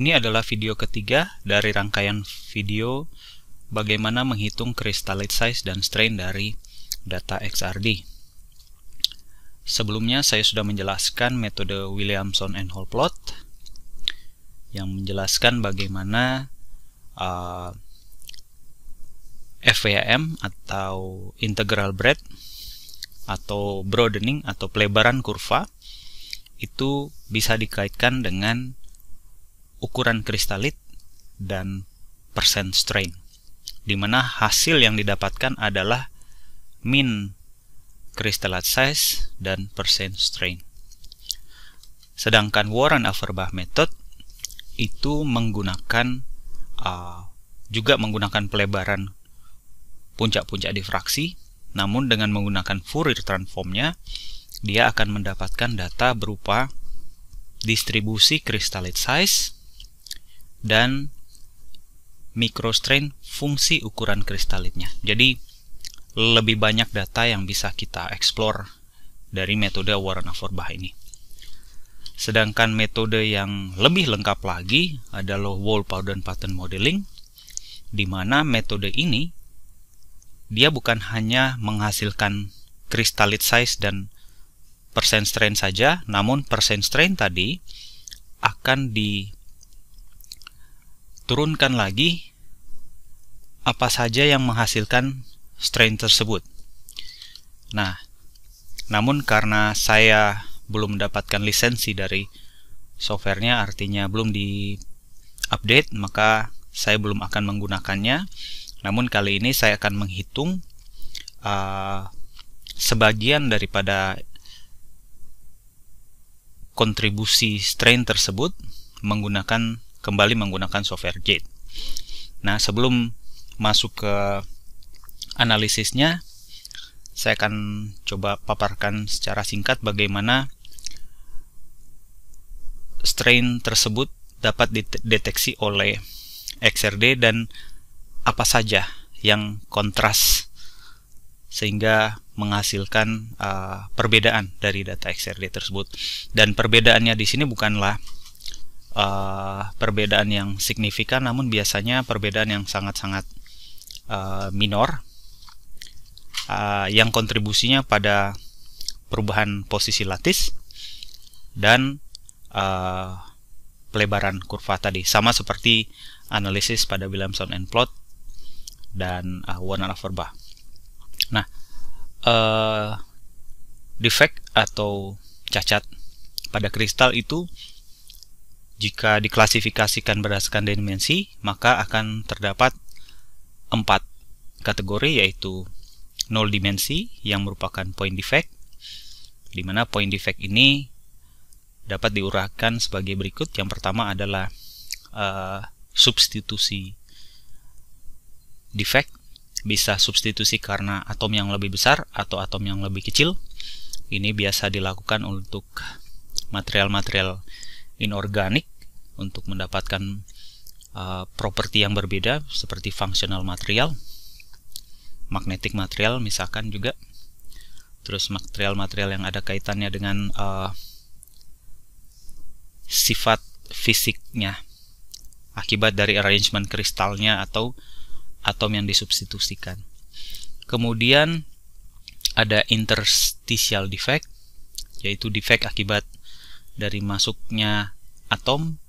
Ini adalah video ketiga dari rangkaian video bagaimana menghitung crystallite size dan strain dari data XRD. Sebelumnya saya sudah menjelaskan metode Williamson and Hall plot yang menjelaskan bagaimana uh, eh, FVM atau integral breadth atau broadening atau pelebaran kurva itu bisa dikaitkan dengan ukuran kristalit, dan persen strain. Di mana hasil yang didapatkan adalah min kristalat size dan persen strain. Sedangkan Warren Averbach method itu menggunakan uh, juga menggunakan pelebaran puncak-puncak difraksi, namun dengan menggunakan Fourier transformnya, dia akan mendapatkan data berupa distribusi kristalit size dan microstrain fungsi ukuran kristalitnya. Jadi lebih banyak data yang bisa kita explore dari metode warna Auerbach ini. Sedangkan metode yang lebih lengkap lagi adalah wall powder pattern modeling di mana metode ini dia bukan hanya menghasilkan kristalit size dan persen strain saja, namun persen strain tadi akan di turunkan lagi apa saja yang menghasilkan strain tersebut. Nah, namun karena saya belum mendapatkan lisensi dari softwarenya, artinya belum di-update, maka saya belum akan menggunakannya. Namun kali ini saya akan menghitung uh, sebagian daripada kontribusi strain tersebut menggunakan kembali menggunakan software gate. Nah, sebelum masuk ke analisisnya, saya akan coba paparkan secara singkat bagaimana strain tersebut dapat dideteksi oleh XRD dan apa saja yang kontras sehingga menghasilkan uh, perbedaan dari data XRD tersebut. Dan perbedaannya di sini bukanlah uh, perbedaan yang signifikan, namun biasanya perbedaan yang sangat-sangat uh, minor uh, yang kontribusinya pada perubahan posisi latis dan uh, pelebaran kurva tadi sama seperti analisis pada Williamson and plot dan uh, Warner Verba. Nah, uh, defect atau cacat pada kristal itu jika diklasifikasikan berdasarkan dimensi, maka akan terdapat empat kategori yaitu nol dimensi yang merupakan point defect, di mana point defect ini dapat diurahkan sebagai berikut. Yang pertama adalah uh, substitusi defect, bisa substitusi karena atom yang lebih besar atau atom yang lebih kecil. Ini biasa dilakukan untuk material-material inorganik untuk mendapatkan uh, properti yang berbeda seperti fungsional material, magnetik material misalkan juga, terus material-material yang ada kaitannya dengan uh, sifat fisiknya akibat dari arrangement kristalnya atau atom yang disubstitusikan. Kemudian ada interstitial defect, yaitu defect akibat dari masuknya atom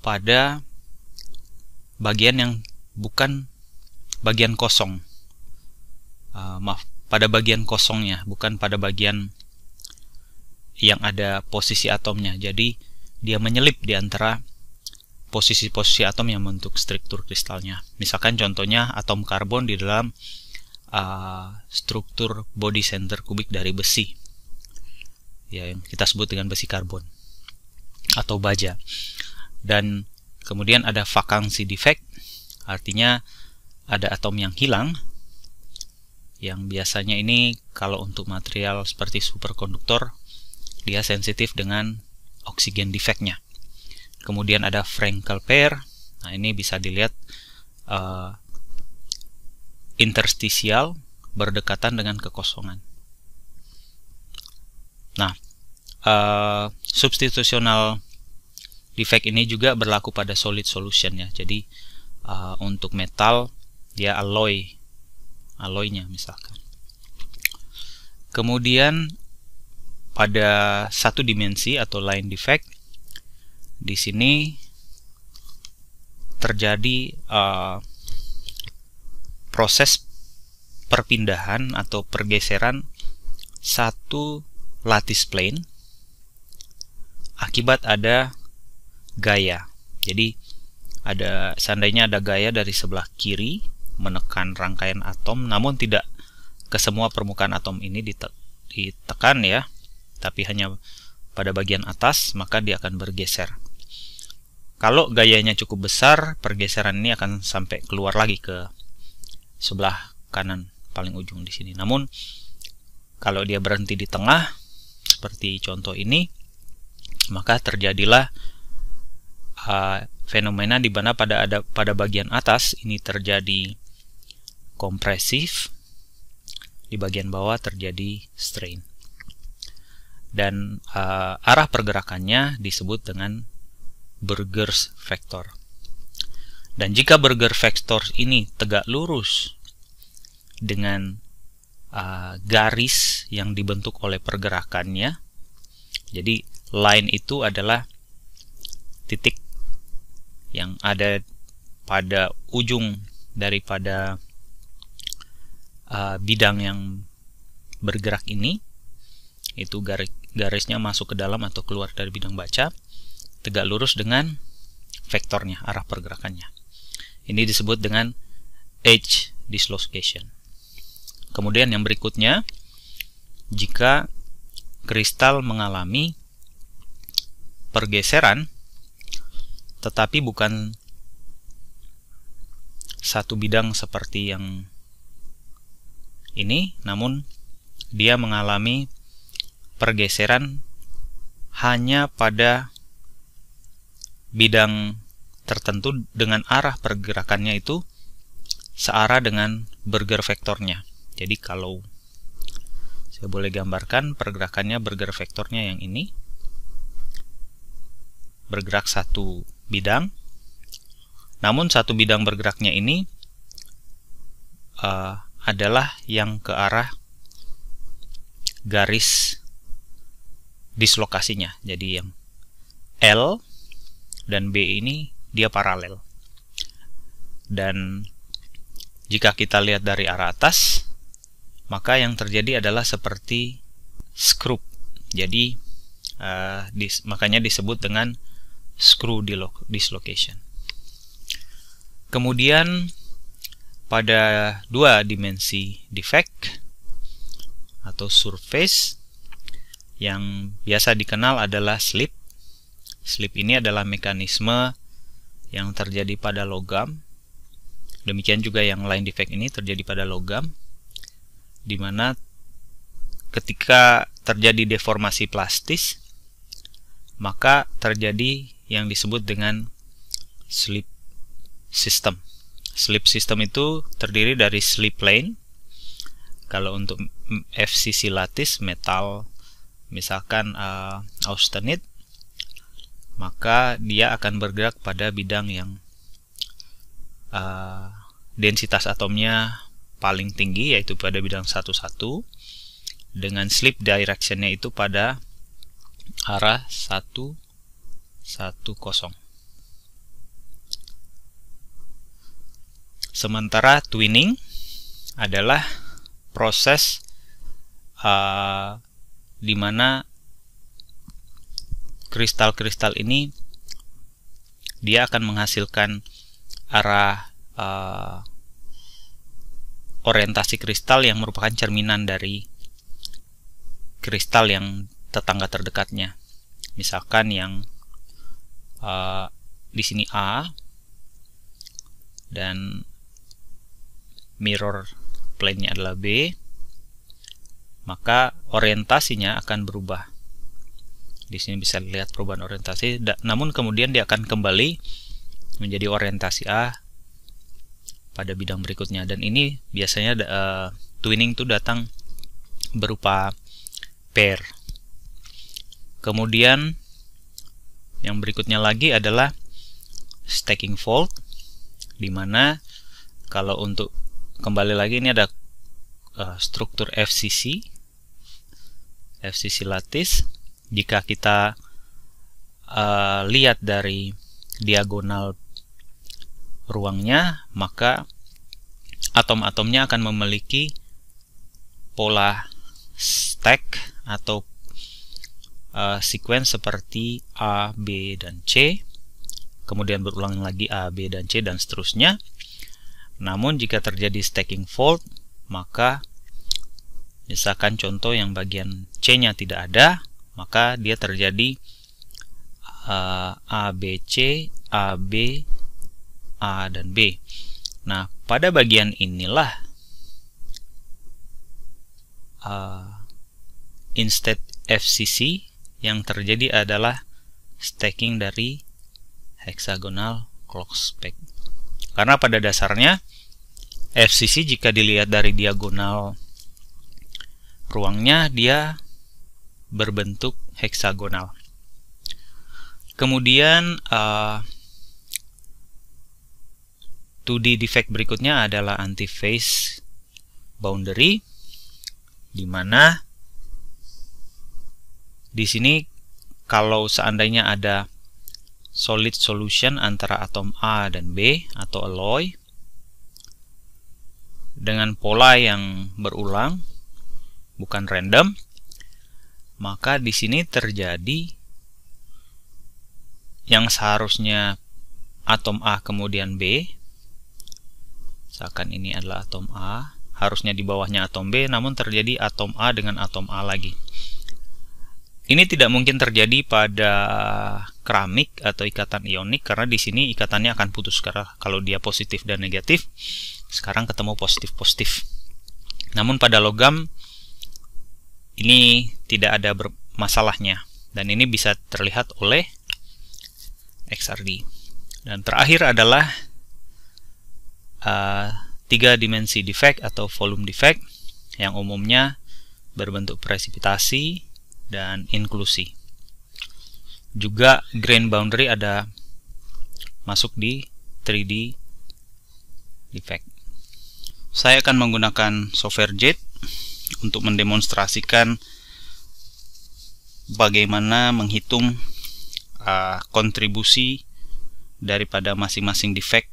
pada bagian yang bukan bagian kosong. Uh, maaf, pada bagian kosongnya, bukan pada bagian yang ada posisi atomnya. Jadi dia menyelip di antara posisi-posisi atom yang membentuk struktur kristalnya. Misalkan contohnya atom karbon di dalam uh, struktur body center kubik dari besi ya yang kita sebut dengan besi karbon atau baja. Dan kemudian ada vakansi defect, artinya ada atom yang hilang yang biasanya ini kalau untuk material seperti superkonduktor dia sensitif dengan oksigen defectnya. Kemudian ada Frankel pair. Nah, ini bisa dilihat uh, interstisial berdekatan dengan kekosongan. Nah, uh, eh, substitutional defect ini juga berlaku pada solid solution ya. Jadi uh, untuk metal dia alloy, alloynya misalkan. Kemudian pada satu dimensi atau line defect di sini terjadi uh, proses perpindahan atau pergeseran satu lattice plane akibat ada gaya. Jadi ada seandainya ada gaya dari sebelah kiri menekan rangkaian atom namun tidak ke semua permukaan atom ini ditekan ya, tapi hanya pada bagian atas maka dia akan bergeser. Kalau gayanya cukup besar, pergeseran ini akan sampai keluar lagi ke sebelah kanan paling ujung di sini. Namun kalau dia berhenti di tengah, seperti contoh ini, maka terjadilah uh, fenomena di mana pada ada pada bagian atas ini terjadi kompresif, di bagian bawah terjadi strain. Dan uh, arah pergerakannya disebut dengan Burgers vector Dan jika burgers Vector ini tegak lurus dengan uh, garis yang dibentuk oleh pergerakannya. Jadi line itu adalah titik yang ada pada ujung daripada uh, bidang yang bergerak ini. Itu garis garisnya masuk ke dalam atau keluar dari bidang baca tegak lurus dengan vektornya, arah pergerakannya. Ini disebut dengan edge dislocation. Kemudian yang berikutnya, jika kristal mengalami pergeseran tetapi bukan satu bidang seperti yang ini, namun dia mengalami pergeseran hanya pada bidang tertentu dengan arah pergerakannya itu searah dengan burger vektornya. Jadi kalau saya boleh gambarkan pergerakannya bergerak vektornya yang ini bergerak satu bidang. Namun satu bidang bergeraknya ini uh, adalah yang ke arah garis dislokasinya. Jadi yang L dan B ini dia paralel. Dan jika kita lihat dari arah atas, maka yang terjadi adalah seperti skrup. Jadi uh, dis, makanya disebut dengan screw dislocation. Kemudian pada dua dimensi defect atau surface yang biasa dikenal adalah slip. Slip ini adalah mekanisme yang terjadi pada logam. Demikian juga yang lain defect ini terjadi pada logam di mana ketika terjadi deformasi plastis maka terjadi yang disebut dengan slip system. Slip system itu terdiri dari slip plane. Kalau untuk FCC lattice metal misalkan uh, austenite maka dia akan bergerak pada bidang yang uh, densitas atomnya paling tinggi yaitu pada bidang 11 dengan slip directionnya itu pada arah 110 sementara twinning adalah proses uh, di mana kristal-kristal ini dia akan menghasilkan arah uh, orientasi kristal yang merupakan cerminan dari kristal yang tetangga terdekatnya. Misalkan yang uh, di sini A dan mirror plane-nya adalah B, maka orientasinya akan berubah. Di sini bisa dilihat perubahan orientasi, namun kemudian dia akan kembali menjadi orientasi A pada bidang berikutnya dan ini biasanya uh, twinning itu datang berupa pair. Kemudian yang berikutnya lagi adalah stacking fault dimana kalau untuk kembali lagi ini ada uh, struktur FCC FCC lattice jika kita uh, lihat dari diagonal ruangnya, maka atom-atomnya akan memiliki pola stack atau uh, sequence seperti A, B, dan C, kemudian berulang lagi A, B, dan C, dan seterusnya. Namun jika terjadi stacking fault, maka misalkan contoh yang bagian C-nya tidak ada, maka dia terjadi uh, A, B, C, A, B, A dan B. Nah, pada bagian inilah uh, instead FCC yang terjadi adalah stacking dari hexagonal clock spec. Karena pada dasarnya FCC jika dilihat dari diagonal ruangnya dia berbentuk heksagonal. Kemudian uh, 2D defect berikutnya adalah anti face boundary di mana di sini kalau seandainya ada solid solution antara atom A dan B atau alloy dengan pola yang berulang bukan random maka di sini terjadi yang seharusnya atom A kemudian B Seakan ini adalah atom A, harusnya di bawahnya atom B, namun terjadi atom A dengan atom A lagi. Ini tidak mungkin terjadi pada keramik atau ikatan ionik karena di sini ikatannya akan putus karena kalau dia positif dan negatif, sekarang ketemu positif-positif. Namun pada logam ini tidak ada masalahnya dan ini bisa terlihat oleh XRD. Dan terakhir adalah Eh, tiga dimensi defect atau volume defect yang umumnya berbentuk presipitasi dan inklusi. Juga grain boundary ada masuk di 3D defect. Saya akan menggunakan software JIT untuk mendemonstrasikan bagaimana menghitung uh, kontribusi daripada masing-masing defect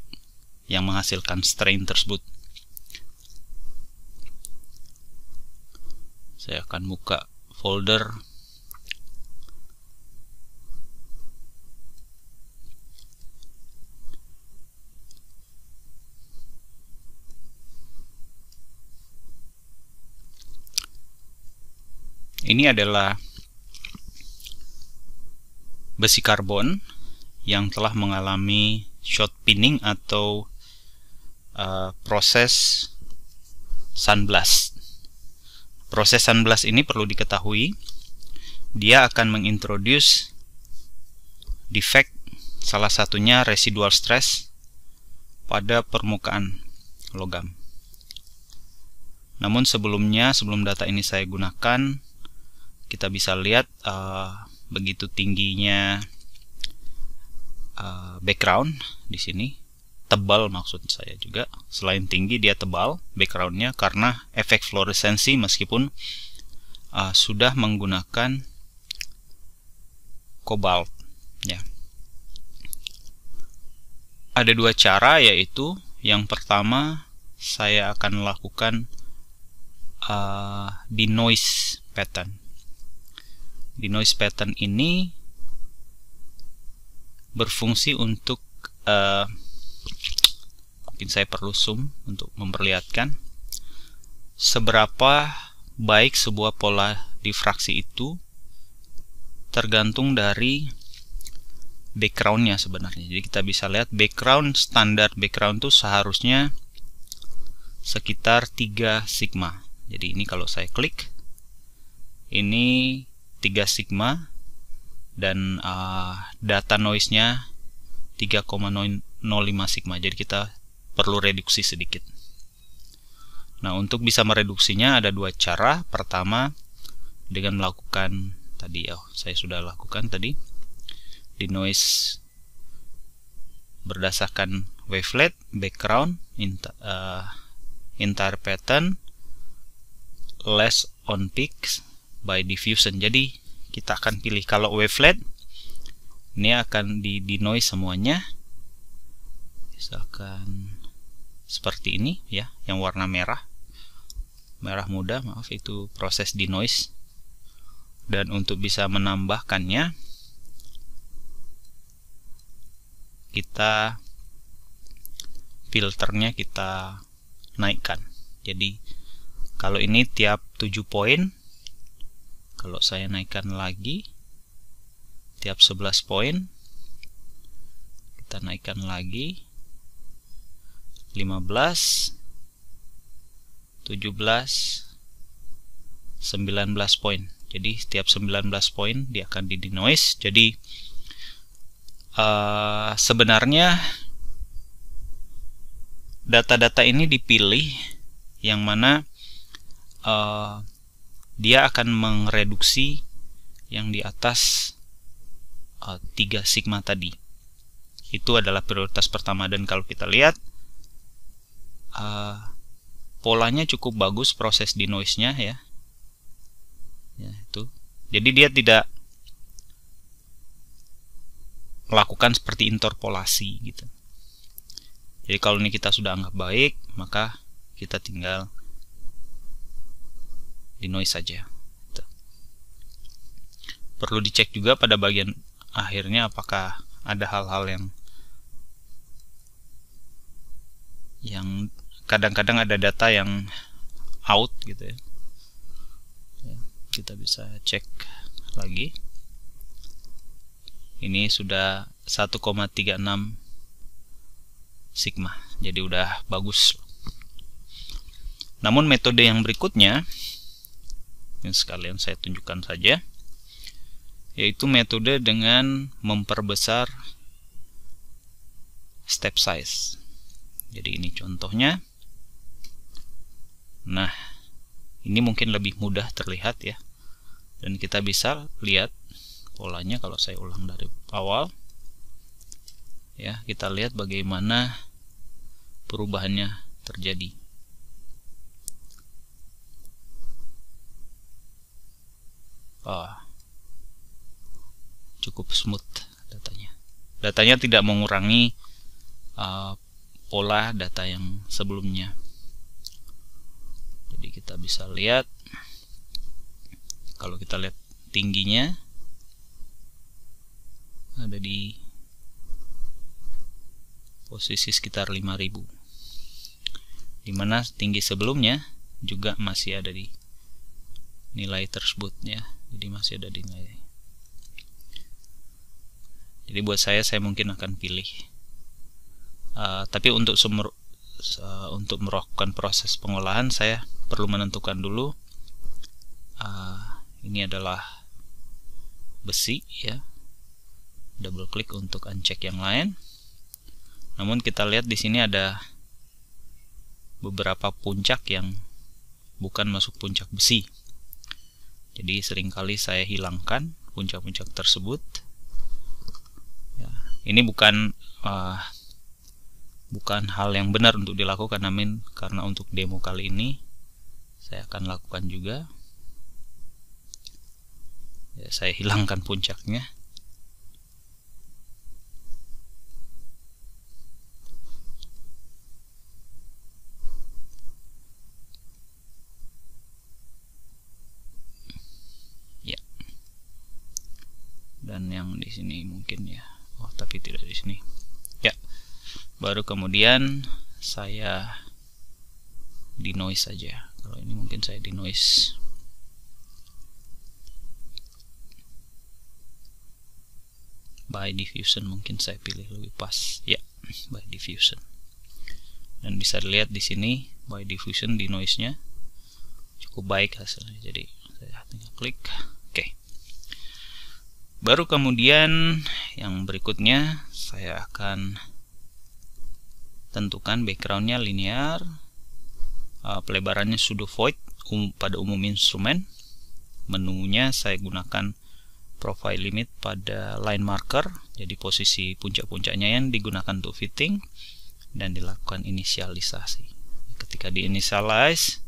yang menghasilkan strain tersebut. Saya akan buka folder Ini adalah besi karbon yang telah mengalami short pinning atau Eh, proses sunblast. Proses sunblast ini perlu diketahui, dia akan mengintroduce defect salah satunya residual stress pada permukaan logam. Namun sebelumnya, sebelum data ini saya gunakan, kita bisa lihat uh, begitu tingginya uh, background di sini tebal maksud saya juga selain tinggi dia tebal backgroundnya karena efek fluoresensi meskipun uh, sudah menggunakan kobalt ya ada dua cara yaitu yang pertama saya akan lakukan uh, di noise pattern di noise pattern ini berfungsi untuk uh, mungkin saya perlu zoom untuk memperlihatkan seberapa baik sebuah pola difraksi itu tergantung dari backgroundnya sebenarnya jadi kita bisa lihat background standar background itu seharusnya sekitar 3 sigma jadi ini kalau saya klik ini 3 sigma dan uh, data noise nya 3,05 sigma jadi kita perlu reduksi sedikit. Nah, untuk bisa mereduksinya ada dua cara. Pertama, dengan melakukan tadi ya, oh, saya sudah lakukan tadi di noise berdasarkan wavelet, background, inter, eh, uh, pattern, less on peaks by diffusion. Jadi, kita akan pilih kalau wavelet ini akan di denoise semuanya. Misalkan seperti ini ya yang warna merah merah muda maaf itu proses di noise dan untuk bisa menambahkannya kita filternya kita naikkan jadi kalau ini tiap 7 poin kalau saya naikkan lagi tiap 11 poin kita naikkan lagi 15 17 19 poin jadi setiap 19 poin dia akan di denoise jadi uh, sebenarnya data-data ini dipilih yang mana uh, dia akan mereduksi yang di atas uh, eh, 3 sigma tadi itu adalah prioritas pertama dan kalau kita lihat uh, polanya cukup bagus proses noise nya ya. ya itu. Jadi dia tidak melakukan seperti interpolasi gitu. Jadi kalau ini kita sudah anggap baik, maka kita tinggal noise saja. Gitu. Perlu dicek juga pada bagian akhirnya apakah ada hal-hal yang yang kadang-kadang ada data yang out gitu ya, ya kita bisa cek lagi ini sudah 1,36 sigma jadi udah bagus namun metode yang berikutnya yang sekalian saya tunjukkan saja yaitu metode dengan memperbesar step size jadi ini contohnya nah ini mungkin lebih mudah terlihat ya dan kita bisa lihat polanya kalau saya ulang dari awal ya kita lihat bagaimana perubahannya terjadi oh, cukup smooth datanya datanya tidak mengurangi uh, pola data yang sebelumnya jadi kita bisa lihat kalau kita lihat tingginya ada di posisi sekitar 5000 dimana tinggi sebelumnya juga masih ada di nilai tersebut ya jadi masih ada di nilai jadi buat saya saya mungkin akan pilih Eh, tapi untuk sumur eh, untuk melakukan proses pengolahan saya perlu menentukan dulu uh, ini adalah besi ya double klik untuk uncheck yang lain namun kita lihat di sini ada beberapa puncak yang bukan masuk puncak besi jadi seringkali saya hilangkan puncak-puncak tersebut ya, ini bukan uh, bukan hal yang benar untuk dilakukan amin karena untuk demo kali ini saya akan lakukan juga ya, saya hilangkan puncaknya baru kemudian saya di noise saja kalau ini mungkin saya di noise by diffusion mungkin saya pilih lebih pas ya by diffusion dan bisa dilihat di sini by diffusion di noise nya cukup baik hasilnya jadi saya tinggal klik oke okay. baru kemudian yang berikutnya saya akan tentukan backgroundnya linear uh, pelebarannya sudo void um, pada umum instrumen menunya saya gunakan profile limit pada line marker jadi posisi puncak-puncaknya yang digunakan untuk fitting dan dilakukan inisialisasi ketika diinisialize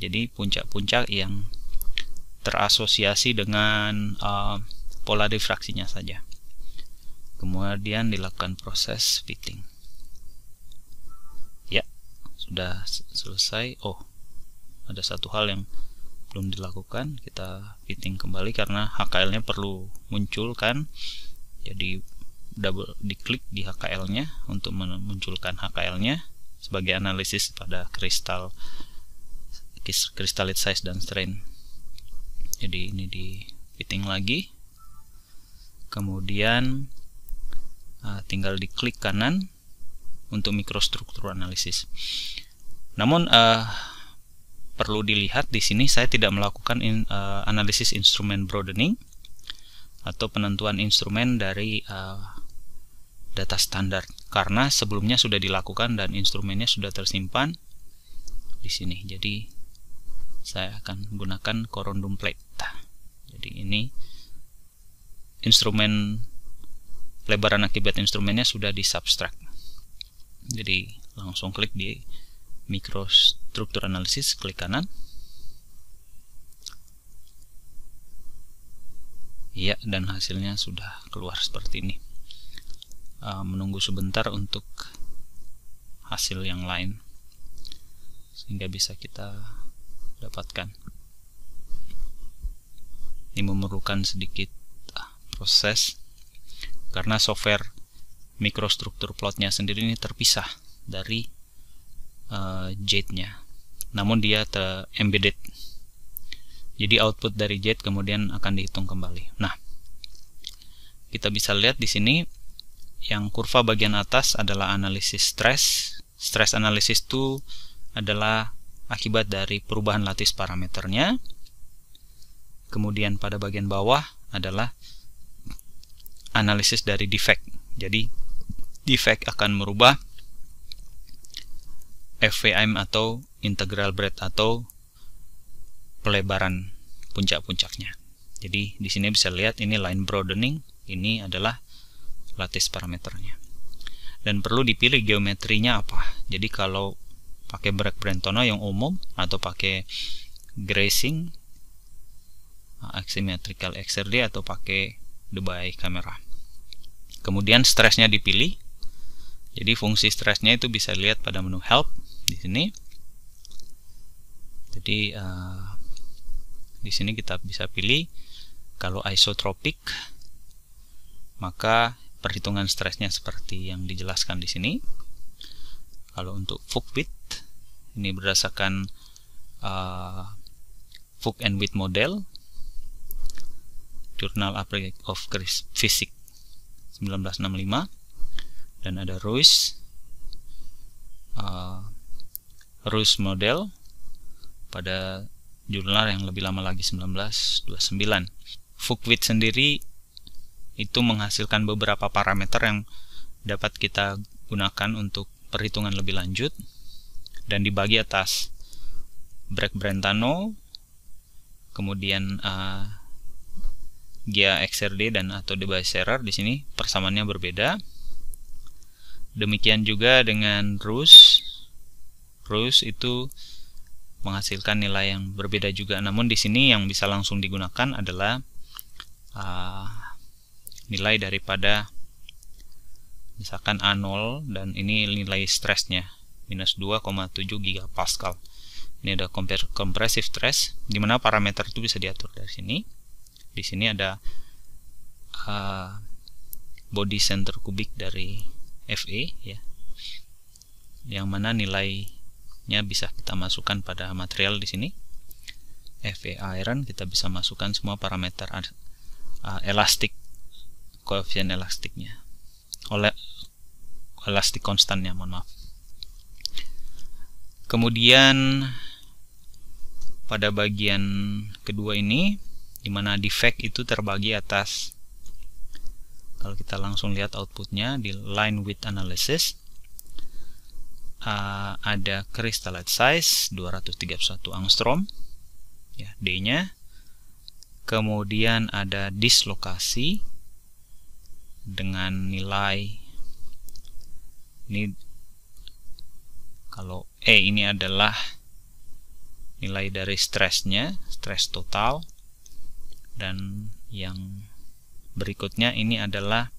jadi puncak-puncak yang terasosiasi dengan uh, pola difraksinya saja kemudian dilakukan proses fitting sudah selesai oh ada satu hal yang belum dilakukan kita fitting kembali karena HKL nya perlu muncul kan jadi double diklik di HKL nya untuk memunculkan HKL nya sebagai analisis pada kristal kristalit size dan strain jadi ini di fitting lagi kemudian ah, tinggal diklik kanan untuk mikrostruktur analisis. Namun uh, perlu dilihat di sini saya tidak melakukan in, uh, analisis instrumen broadening atau penentuan instrumen dari uh, data standar karena sebelumnya sudah dilakukan dan instrumennya sudah tersimpan di sini. Jadi saya akan gunakan corundum plate. Jadi ini instrumen lebaran akibat instrumennya sudah disubtract jadi langsung klik di mikrostruktur analisis klik kanan ya dan hasilnya sudah keluar seperti ini eh, menunggu sebentar untuk hasil yang lain sehingga bisa kita dapatkan ini memerlukan sedikit ah, proses karena software mikrostruktur plotnya sendiri ini terpisah dari uh, eh, nya Namun dia ter Jadi output dari jet kemudian akan dihitung kembali. Nah, kita bisa lihat di sini yang kurva bagian atas adalah analisis stress. Stress analisis itu adalah akibat dari perubahan lattice parameternya. Kemudian pada bagian bawah adalah analisis dari defect. Jadi defect akan merubah FVM atau integral breadth atau pelebaran puncak-puncaknya. Jadi di sini bisa lihat ini line broadening, ini adalah lattice parameternya. Dan perlu dipilih geometrinya apa. Jadi kalau pakai break brentono yang umum atau pakai gracing uh, asymmetrical XRD atau pakai Dubai kamera. Kemudian stresnya dipilih jadi fungsi stresnya itu bisa dilihat pada menu help di sini. Jadi uh, di sini kita bisa pilih kalau isotropik maka perhitungan stresnya seperti yang dijelaskan di sini. Kalau untuk fug width ini berdasarkan uh, eh, fug and width model Journal of Physics 1965 dan ada Ruiz uh, Ruiz model pada jurnal yang lebih lama lagi 1929 Fukwit sendiri itu menghasilkan beberapa parameter yang dapat kita gunakan untuk perhitungan lebih lanjut dan dibagi atas break Brentano kemudian uh, Gia XRD dan atau Debye Serrer di sini persamaannya berbeda Demikian juga dengan Rus. Rus itu menghasilkan nilai yang berbeda juga. Namun di sini yang bisa langsung digunakan adalah uh, nilai daripada misalkan A0 dan ini nilai stresnya minus 2,7 gigapascal. Ini ada compressive stress di mana parameter itu bisa diatur dari sini. Di sini ada uh, body center kubik dari FE ya yang mana nilainya bisa kita masukkan pada material di sini FE iron kita bisa masukkan semua parameter uh, elastik koefisien elastiknya oleh elastik konstannya mohon maaf kemudian pada bagian kedua ini di mana defect itu terbagi atas kalau kita langsung lihat outputnya di line width analysis, uh, ada crystallite size 231 angstrom, ya, D-nya. Kemudian ada dislokasi dengan nilai ini kalau E ini adalah nilai dari stresnya, stres total dan yang berikutnya ini adalah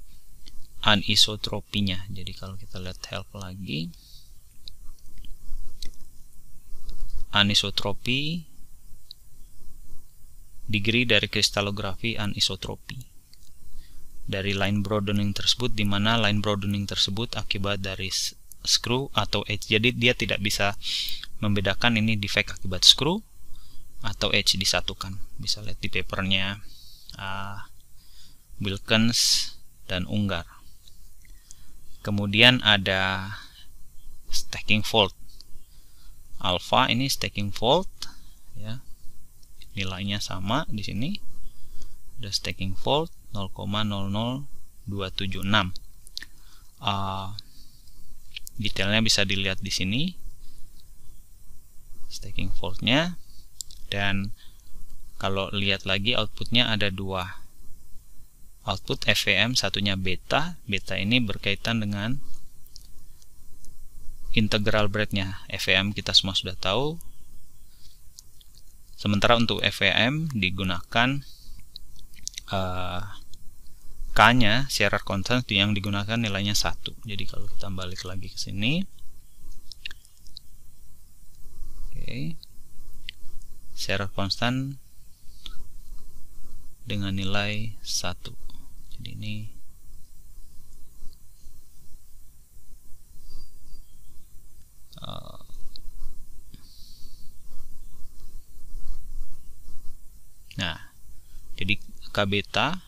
anisotropinya jadi kalau kita lihat help lagi anisotropi degree dari kristalografi anisotropi dari line broadening tersebut di mana line broadening tersebut akibat dari screw atau edge jadi dia tidak bisa membedakan ini defect akibat screw atau edge disatukan bisa lihat di papernya uh, Wilkins, dan Unggar. Kemudian ada stacking fault. Alpha ini stacking fault ya. Nilainya sama di sini. The stacking fault 0,00276. Uh, ah, detailnya bisa dilihat di sini. Stacking faultnya dan kalau lihat lagi outputnya ada dua output FVM satunya beta beta ini berkaitan dengan integral breadnya FVM kita semua sudah tahu sementara untuk FVM digunakan uh, k-nya share constant yang digunakan nilainya satu. Jadi kalau kita balik lagi ke sini oke okay. share constant dengan nilai satu ini eh. nah jadi k beta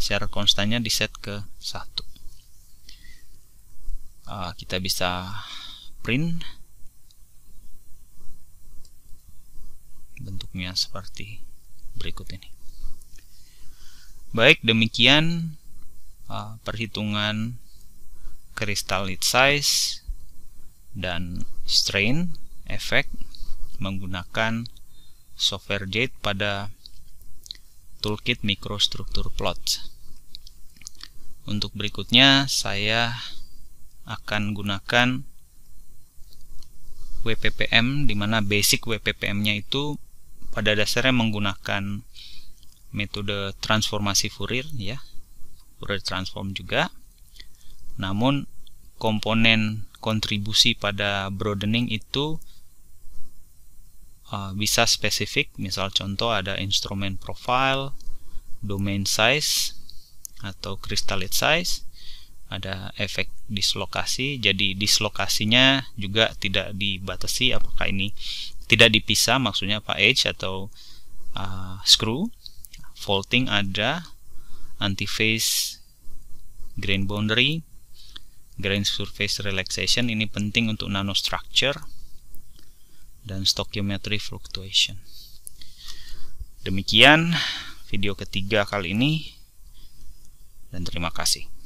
share konstannya di set ke 1 eh, kita bisa print bentuknya seperti berikut ini Baik, demikian uh, perhitungan crystalline size dan strain effect menggunakan software JIT pada toolkit mikrostruktur plot. Untuk berikutnya saya akan gunakan WPPM di mana basic WPPM-nya itu pada dasarnya menggunakan metode transformasi Fourier ya Fourier transform juga namun komponen kontribusi pada broadening itu uh, bisa spesifik misal contoh ada instrumen profile domain size atau crystallite size ada efek dislokasi jadi dislokasinya juga tidak dibatasi apakah ini tidak dipisah maksudnya apa edge atau uh, screw Faulting ada, anti-phase grain boundary, grain surface relaxation ini penting untuk nanostructure dan stoichiometry fluctuation. Demikian video ketiga kali ini dan terima kasih.